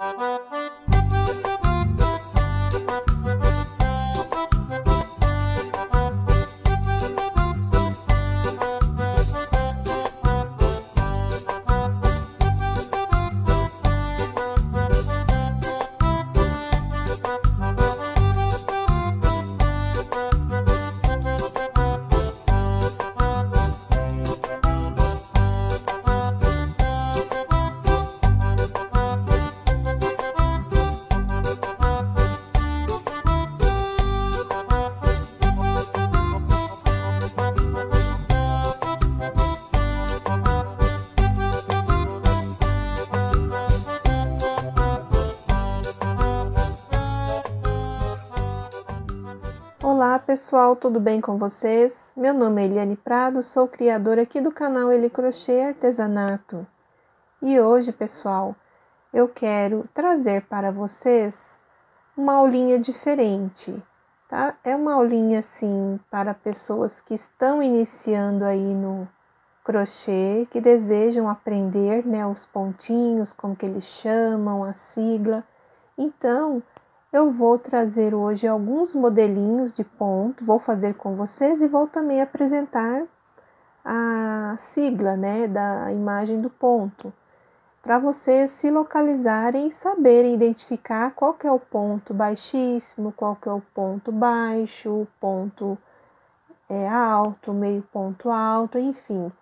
Música pessoal, tudo bem com vocês? Meu nome é Eliane Prado, sou criadora aqui do canal Eli Crochê Artesanato. E hoje, pessoal, eu quero trazer para vocês uma aulinha diferente, tá? É uma aulinha assim para pessoas que estão iniciando aí no crochê, que desejam aprender, né, os pontinhos, como que eles chamam, a sigla. Então, eu vou trazer hoje alguns modelinhos de ponto, vou fazer com vocês e vou também apresentar a sigla né, da imagem do ponto, para vocês se localizarem e saberem identificar qual que é o ponto baixíssimo, qual que é o ponto baixo, o ponto é, alto, meio ponto alto, enfim.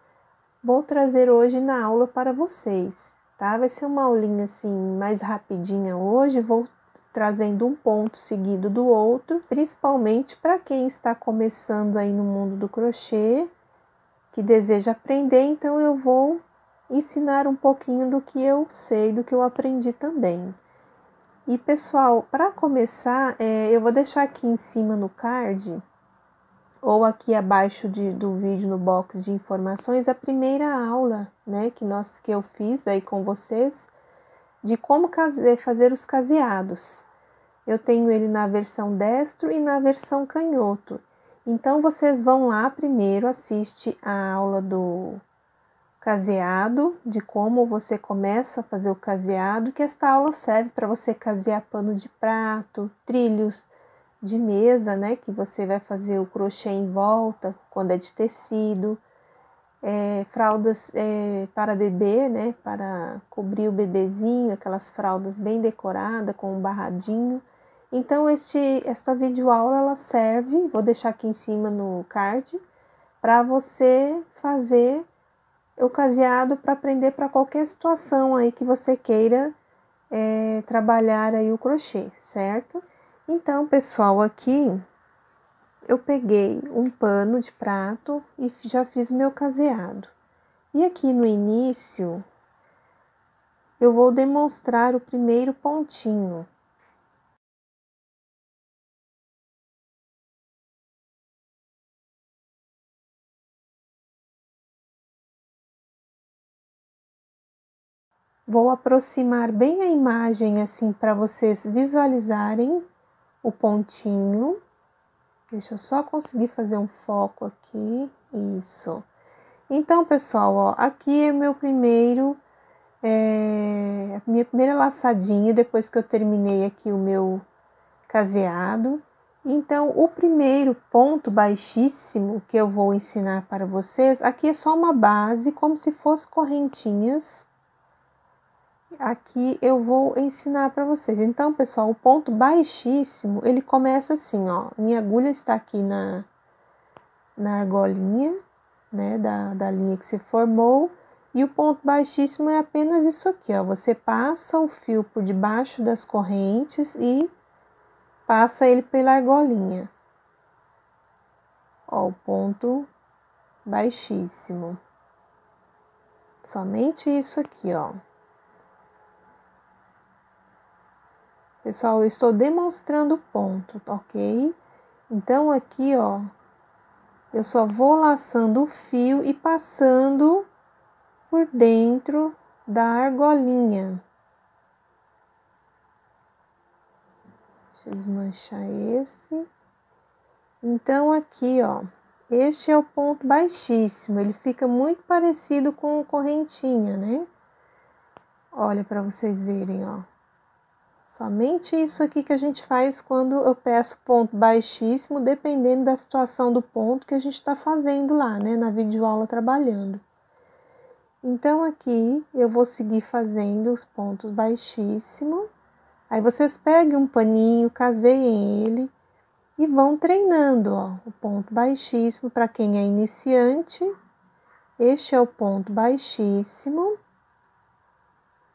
Vou trazer hoje na aula para vocês, tá? Vai ser uma aulinha assim mais rapidinha hoje, vou trazendo um ponto seguido do outro, principalmente para quem está começando aí no mundo do crochê, que deseja aprender, então eu vou ensinar um pouquinho do que eu sei, do que eu aprendi também. E pessoal, para começar, é, eu vou deixar aqui em cima no card ou aqui abaixo de, do vídeo no box de informações a primeira aula, né, que nós que eu fiz aí com vocês de como fazer os caseados. Eu tenho ele na versão destro e na versão canhoto. Então vocês vão lá primeiro, assiste a aula do caseado, de como você começa a fazer o caseado, que esta aula serve para você casear pano de prato, trilhos de mesa, né, que você vai fazer o crochê em volta quando é de tecido é, fraldas é, para bebê, né, para cobrir o bebezinho, aquelas fraldas bem decoradas com um barradinho. Então, este, esta videoaula ela serve, vou deixar aqui em cima no card, para você fazer o caseado para aprender para qualquer situação aí que você queira é, trabalhar aí o crochê, certo? Então, pessoal, aqui eu peguei um pano de prato e já fiz meu caseado. E aqui no início, eu vou demonstrar o primeiro pontinho. Vou aproximar bem a imagem assim para vocês visualizarem o pontinho. Deixa eu só conseguir fazer um foco aqui. Isso. Então, pessoal, ó, aqui é meu primeiro, é, minha primeira laçadinha depois que eu terminei aqui o meu caseado. Então, o primeiro ponto baixíssimo que eu vou ensinar para vocês, aqui é só uma base, como se fosse correntinhas aqui eu vou ensinar para vocês. Então, pessoal, o ponto baixíssimo, ele começa assim, ó. Minha agulha está aqui na, na argolinha, né, da, da linha que se formou. E o ponto baixíssimo é apenas isso aqui, ó. Você passa o fio por debaixo das correntes e passa ele pela argolinha. Ó, o ponto baixíssimo. Somente isso aqui, ó. Pessoal, eu estou demonstrando o ponto, ok? Então, aqui, ó, eu só vou laçando o fio e passando por dentro da argolinha. Deixa eu desmanchar esse. Então, aqui, ó, este é o ponto baixíssimo, ele fica muito parecido com o correntinha, né? Olha para vocês verem, ó. Somente isso aqui que a gente faz quando eu peço ponto baixíssimo, dependendo da situação do ponto que a gente está fazendo lá, né, na videoaula trabalhando. Então, aqui eu vou seguir fazendo os pontos baixíssimos. Aí vocês peguem um paninho, caseiem ele e vão treinando, ó, o ponto baixíssimo para quem é iniciante. Este é o ponto baixíssimo.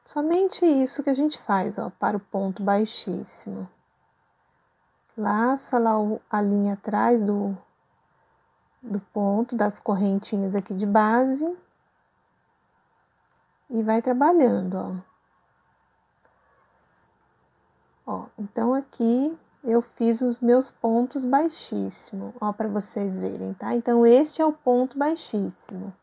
Somente isso que a gente faz, ó, para o ponto baixíssimo. Laça lá a linha atrás do, do ponto, das correntinhas aqui de base. E vai trabalhando, ó. Ó, então aqui eu fiz os meus pontos baixíssimo, ó, para vocês verem, tá? Então, este é o ponto baixíssimo.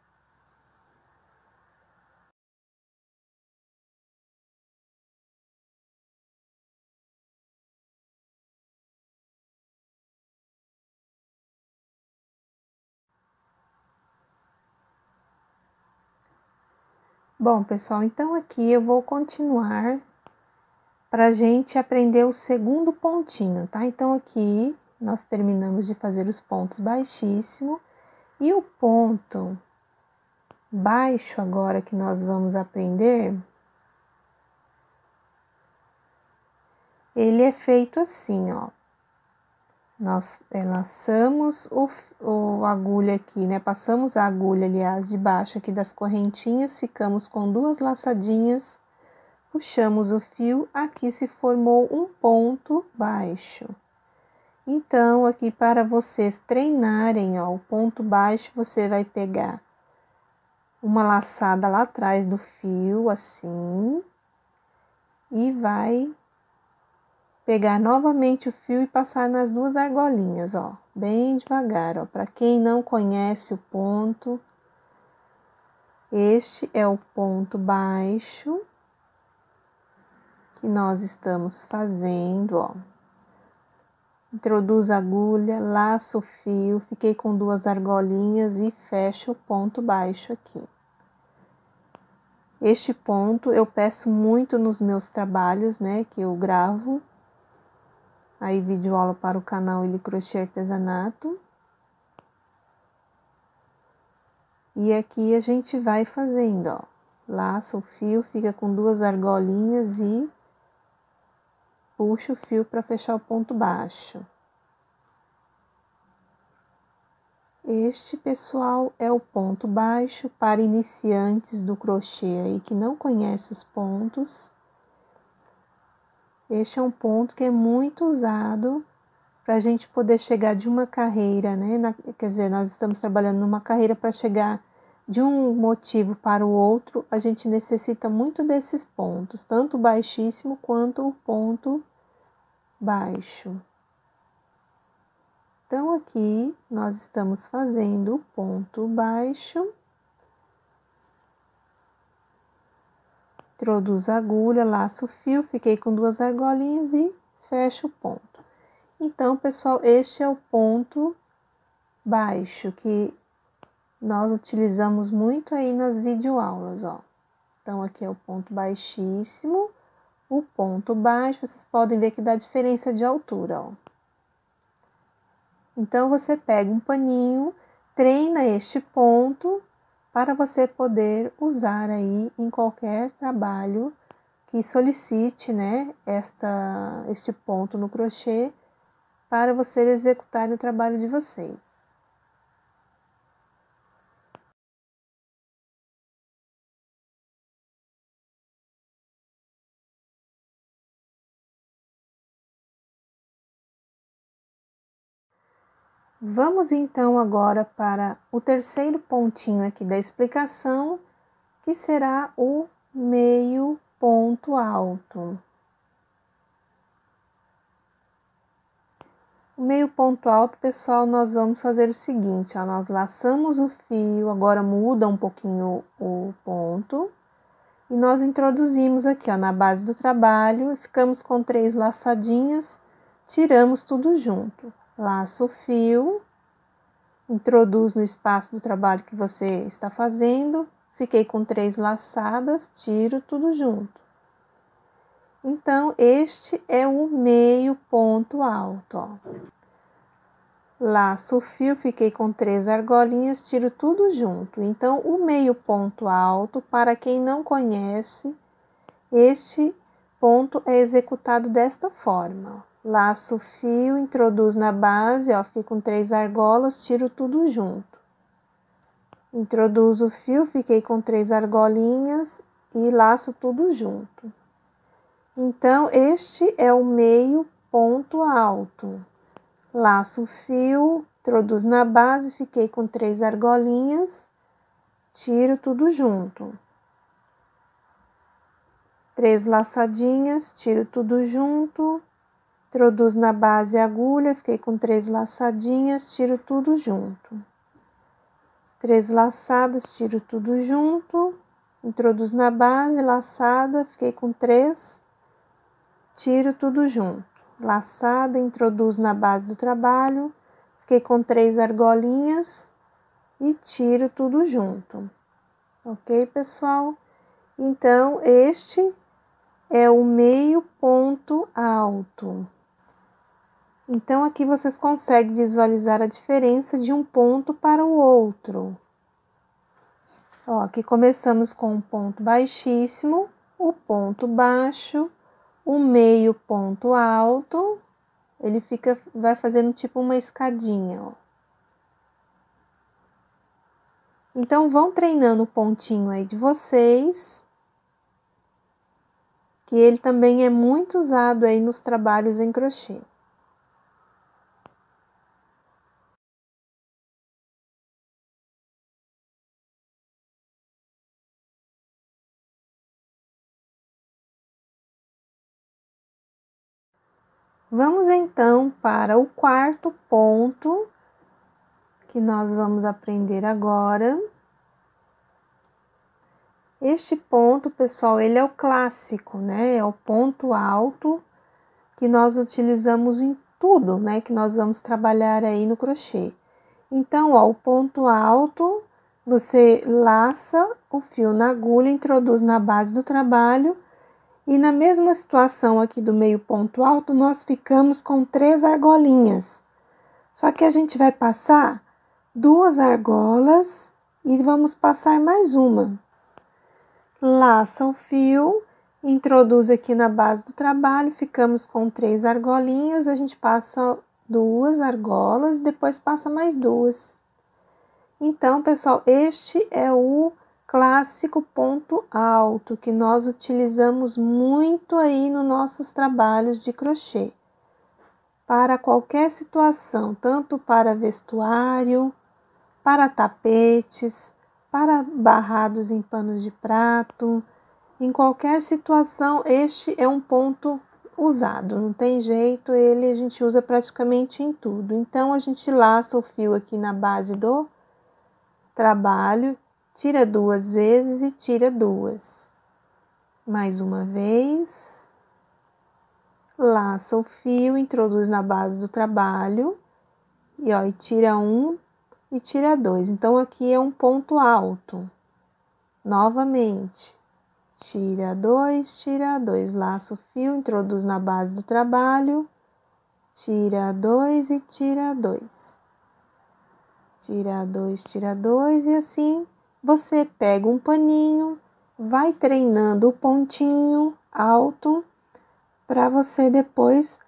Bom, pessoal, então aqui eu vou continuar para gente aprender o segundo pontinho, tá? Então aqui nós terminamos de fazer os pontos baixíssimo e o ponto baixo agora que nós vamos aprender, ele é feito assim, ó. Nós é, eh, laçamos o, o agulha aqui, né? Passamos a agulha, aliás, de baixo aqui das correntinhas, ficamos com duas laçadinhas, puxamos o fio, aqui se formou um ponto baixo. Então, aqui para vocês treinarem, ó, o ponto baixo, você vai pegar uma laçada lá atrás do fio, assim, e vai pegar novamente o fio e passar nas duas argolinhas, ó, bem devagar, ó. Para quem não conhece o ponto, este é o ponto baixo que nós estamos fazendo, ó. Introduz a agulha, laço o fio, fiquei com duas argolinhas e fecho o ponto baixo aqui. Este ponto eu peço muito nos meus trabalhos, né, que eu gravo, aí vídeo aula para o canal Ele Crochê Artesanato. E aqui a gente vai fazendo, ó. Laça o fio, fica com duas argolinhas e puxa o fio para fechar o ponto baixo. Este, pessoal, é o ponto baixo para iniciantes do crochê aí que não conhece os pontos. Este é um ponto que é muito usado para a gente poder chegar de uma carreira, né? Na, quer dizer, nós estamos trabalhando numa carreira para chegar de um motivo para o outro, a gente necessita muito desses pontos, tanto o baixíssimo quanto o ponto baixo. Então, aqui nós estamos fazendo o ponto baixo Introduzo a agulha, laço o fio, fiquei com duas argolinhas e fecho o ponto. Então, pessoal, este é o ponto baixo que nós utilizamos muito aí nas videoaulas, ó. Então, aqui é o ponto baixíssimo, o ponto baixo, vocês podem ver que dá diferença de altura, ó. Então, você pega um paninho, treina este ponto para você poder usar aí em qualquer trabalho que solicite, né, esta, este ponto no crochê para você executar o trabalho de vocês. Vamos então agora para o terceiro pontinho aqui da explicação, que será o meio ponto alto. O meio ponto alto, pessoal, nós vamos fazer o seguinte, ó, nós laçamos o fio, agora muda um pouquinho o ponto, e nós introduzimos aqui, ó, na base do trabalho, ficamos com três laçadinhas, tiramos tudo junto laço o fio, introduz no espaço do trabalho que você está fazendo, fiquei com três laçadas, tiro tudo junto. Então, este é o meio ponto alto, ó. Laço o fio, fiquei com três argolinhas, tiro tudo junto. Então, o meio ponto alto, para quem não conhece, este ponto é executado desta forma. Laço o fio, introduz na base, ó, fiquei com três argolas, tiro tudo junto. Introduzo o fio, fiquei com três argolinhas e laço tudo junto. Então, este é o meio ponto alto. Laço o fio, introduz na base, fiquei com três argolinhas, tiro tudo junto. Três laçadinhas, tiro tudo junto Introduz na base a agulha, fiquei com três laçadinhas, tiro tudo junto. Três laçadas, tiro tudo junto. Introduz na base, laçada, fiquei com três, tiro tudo junto. Laçada, introduz na base do trabalho, fiquei com três argolinhas e tiro tudo junto. Ok, pessoal? Então, este é o meio ponto alto. Então aqui vocês conseguem visualizar a diferença de um ponto para o outro. Ó, aqui começamos com um ponto baixíssimo, o ponto baixo, o meio ponto alto, ele fica, vai fazendo tipo uma escadinha, ó. Então, vão treinando o pontinho aí de vocês, que ele também é muito usado aí nos trabalhos em crochê. Vamos então para o quarto ponto que nós vamos aprender agora. Este ponto, pessoal, ele é o clássico, né? É o ponto alto que nós utilizamos em tudo, né? Que nós vamos trabalhar aí no crochê. Então, ó, o ponto alto, você laça o fio na agulha, introduz na base do trabalho e na mesma situação aqui do meio ponto alto, nós ficamos com três argolinhas. Só que a gente vai passar duas argolas e vamos passar mais uma. Laça o fio, introduz aqui na base do trabalho, ficamos com três argolinhas, a gente passa duas argolas, depois passa mais duas. Então, pessoal, este é o clássico ponto alto que nós utilizamos muito aí nos nossos trabalhos de crochê. Para qualquer situação, tanto para vestuário, para tapetes, para barrados em panos de prato, em qualquer situação, este é um ponto usado, não tem jeito, ele a gente usa praticamente em tudo. Então a gente laça o fio aqui na base do trabalho Tira duas vezes e tira duas. Mais uma vez. Laça o fio, introduz na base do trabalho. E, ó, e tira um e tira dois. Então, aqui é um ponto alto. Novamente tira dois, tira dois, laça o fio, introduz na base do trabalho, tira dois e tira dois, tira dois, tira dois e assim você pega um paninho, vai treinando o pontinho alto para você depois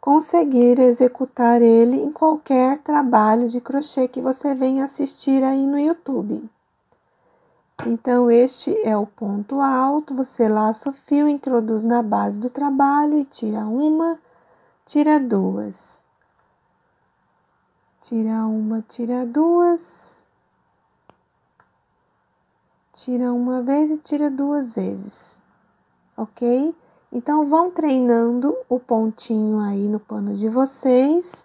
conseguir executar ele em qualquer trabalho de crochê que você venha assistir aí no YouTube. Então, este é o ponto alto. Você laça o fio, introduz na base do trabalho e tira uma, tira duas. Tira uma, tira duas. Tira uma vez e tira duas vezes, ok? Então, vão treinando o pontinho aí no pano de vocês.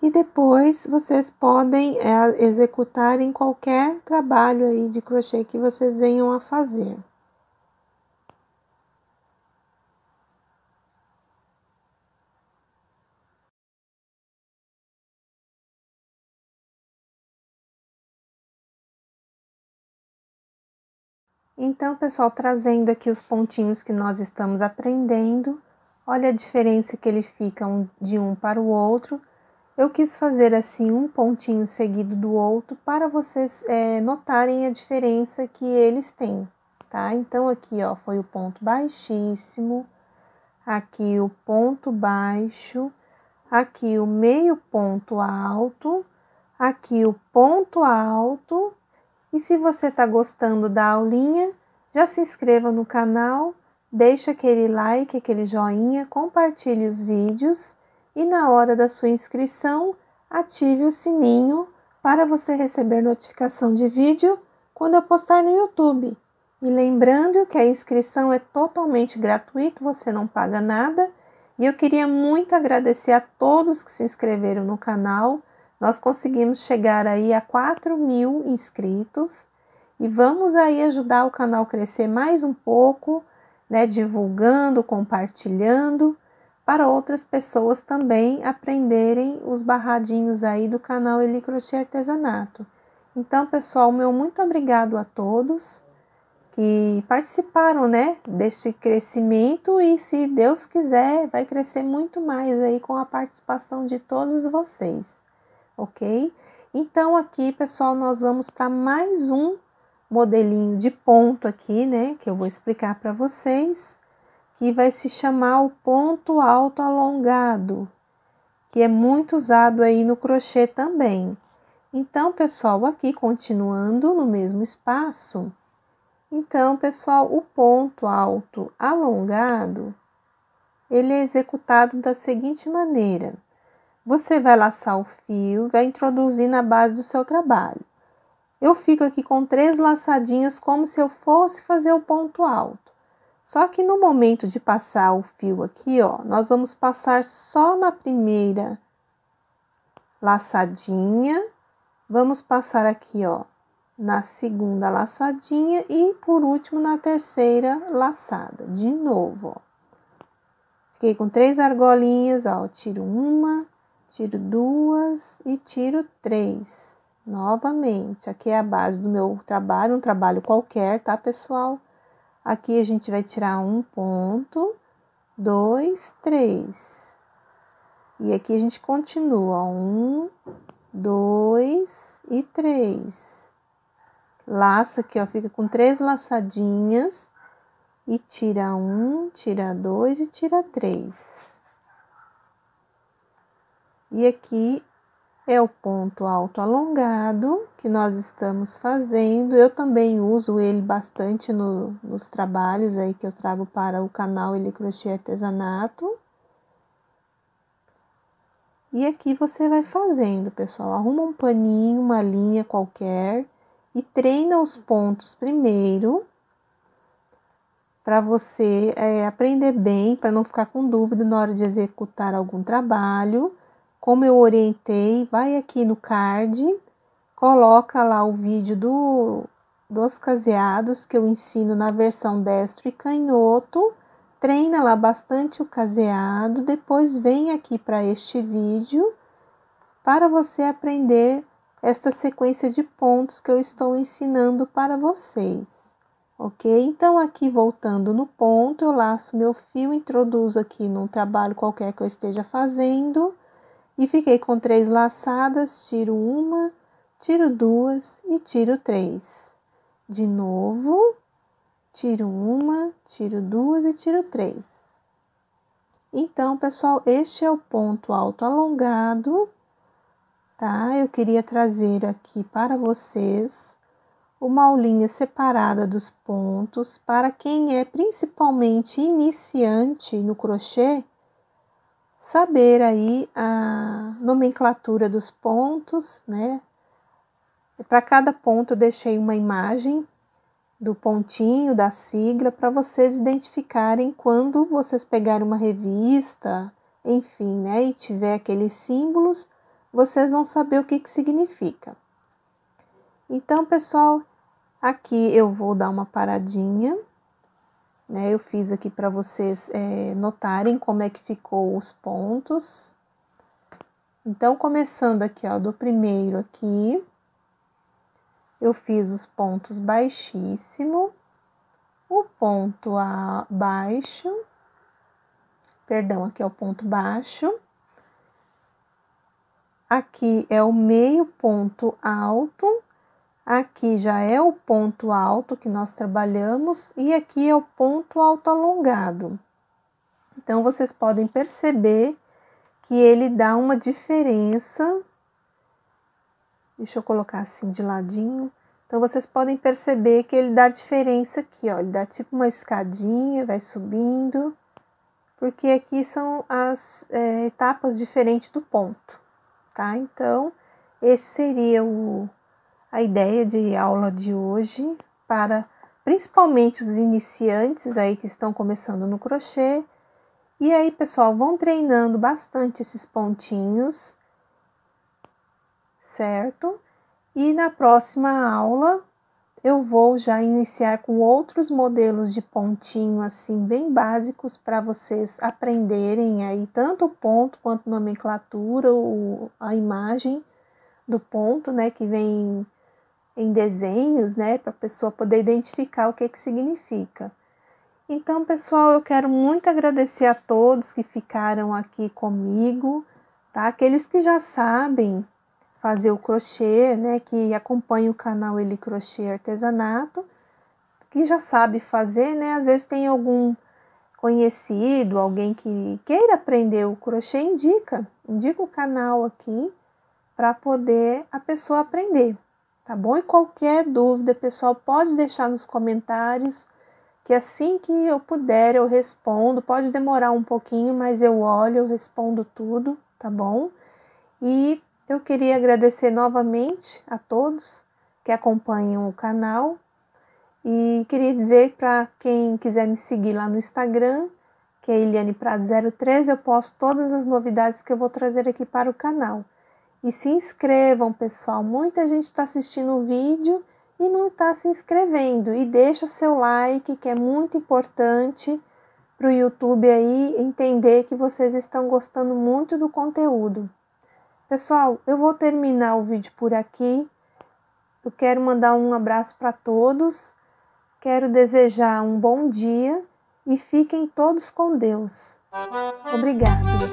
E depois vocês podem é, executar em qualquer trabalho aí de crochê que vocês venham a fazer. Então, pessoal, trazendo aqui os pontinhos que nós estamos aprendendo, olha a diferença que ele fica de um para o outro. Eu quis fazer assim um pontinho seguido do outro para vocês é, notarem a diferença que eles têm, tá? Então, aqui ó, foi o ponto baixíssimo, aqui o ponto baixo, aqui o meio ponto alto, aqui o ponto alto e se você está gostando da aulinha, já se inscreva no canal, deixa aquele like, aquele joinha, compartilhe os vídeos e na hora da sua inscrição, ative o sininho para você receber notificação de vídeo quando eu postar no YouTube. E lembrando que a inscrição é totalmente gratuita, você não paga nada. E eu queria muito agradecer a todos que se inscreveram no canal nós conseguimos chegar aí a 4 mil inscritos e vamos aí ajudar o canal a crescer mais um pouco, né? Divulgando, compartilhando para outras pessoas também aprenderem os barradinhos aí do canal Eli Crochê Artesanato. Então, pessoal, meu muito obrigado a todos que participaram, né, deste crescimento e se Deus quiser, vai crescer muito mais aí com a participação de todos vocês ok? Então, aqui, pessoal, nós vamos para mais um modelinho de ponto aqui, né? Que eu vou explicar para vocês, que vai se chamar o ponto alto alongado, que é muito usado aí no crochê também. Então, pessoal, aqui continuando no mesmo espaço, então, pessoal, o ponto alto alongado, ele é executado da seguinte maneira. Você vai laçar o fio, vai introduzir na base do seu trabalho. Eu fico aqui com três laçadinhas como se eu fosse fazer o ponto alto. Só que no momento de passar o fio aqui, ó, nós vamos passar só na primeira laçadinha. Vamos passar aqui, ó, na segunda laçadinha e por último na terceira laçada, de novo, ó. Fiquei com três argolinhas, ó, tiro uma, tiro duas e tiro três. Novamente, aqui é a base do meu trabalho, um trabalho qualquer, tá, pessoal? Aqui a gente vai tirar um ponto, dois, três. E aqui a gente continua, um, dois e três. Laça aqui, ó, fica com três laçadinhas e tira um, tira dois e tira três. E aqui é o ponto alto alongado que nós estamos fazendo. Eu também uso ele bastante no, nos trabalhos aí que eu trago para o canal Ele Crochê Artesanato. E aqui você vai fazendo, pessoal. Arruma um paninho, uma linha qualquer e treina os pontos primeiro para você é, aprender bem, para não ficar com dúvida na hora de executar algum trabalho como eu orientei, vai aqui no card, coloca lá o vídeo do, dos caseados que eu ensino na versão destro e canhoto, treina lá bastante o caseado, depois vem aqui para este vídeo para você aprender esta sequência de pontos que eu estou ensinando para vocês. Ok? Então, aqui voltando no ponto, eu laço meu fio, introduzo aqui num trabalho qualquer que eu esteja fazendo, e fiquei com três laçadas, tiro uma, tiro duas e tiro três. De novo, tiro uma, tiro duas e tiro três. Então, pessoal, este é o ponto alto alongado, tá? Eu queria trazer aqui para vocês uma aulinha separada dos pontos para quem é principalmente iniciante no crochê saber aí a nomenclatura dos pontos, né? Para cada ponto eu deixei uma imagem do pontinho, da sigla, para vocês identificarem quando vocês pegarem uma revista, enfim, né? E tiver aqueles símbolos, vocês vão saber o que, que significa. Então, pessoal, aqui eu vou dar uma paradinha. Né? Eu fiz aqui para vocês é, notarem como é que ficou os pontos. Então, começando aqui, ó, do primeiro aqui, eu fiz os pontos baixíssimo, o ponto a baixo, perdão, aqui é o ponto baixo. Aqui é o meio ponto alto Aqui já é o ponto alto que nós trabalhamos e aqui é o ponto alto alongado. Então, vocês podem perceber que ele dá uma diferença. Deixa eu colocar assim de ladinho. Então, vocês podem perceber que ele dá diferença aqui, ó. Ele dá tipo uma escadinha, vai subindo, porque aqui são as é, etapas diferentes do ponto, tá? Então, esse seria o a ideia de aula de hoje para principalmente os iniciantes aí que estão começando no crochê. E aí, pessoal, vão treinando bastante esses pontinhos, certo? E na próxima aula eu vou já iniciar com outros modelos de pontinho assim bem básicos para vocês aprenderem aí tanto o ponto quanto nomenclatura, o, a imagem do ponto, né, que vem em desenhos, né, para a pessoa poder identificar o que, que significa. Então, pessoal, eu quero muito agradecer a todos que ficaram aqui comigo, tá? Aqueles que já sabem fazer o crochê, né, que acompanha o canal Ele Crochê Artesanato, que já sabe fazer, né? Às vezes tem algum conhecido, alguém que queira aprender o crochê, indica, indica o canal aqui para poder a pessoa aprender, tá bom? E qualquer dúvida, pessoal, pode deixar nos comentários, que assim que eu puder eu respondo. Pode demorar um pouquinho, mas eu olho, eu respondo tudo, tá bom? E eu queria agradecer novamente a todos que acompanham o canal e queria dizer para quem quiser me seguir lá no Instagram, que é Eliane Prado 013, eu posto todas as novidades que eu vou trazer aqui para o canal. E se inscrevam, pessoal. Muita gente está assistindo o vídeo e não está se inscrevendo. E deixa seu like, que é muito importante para o YouTube aí entender que vocês estão gostando muito do conteúdo. Pessoal, eu vou terminar o vídeo por aqui. Eu quero mandar um abraço para todos. Quero desejar um bom dia e fiquem todos com Deus. Obrigado.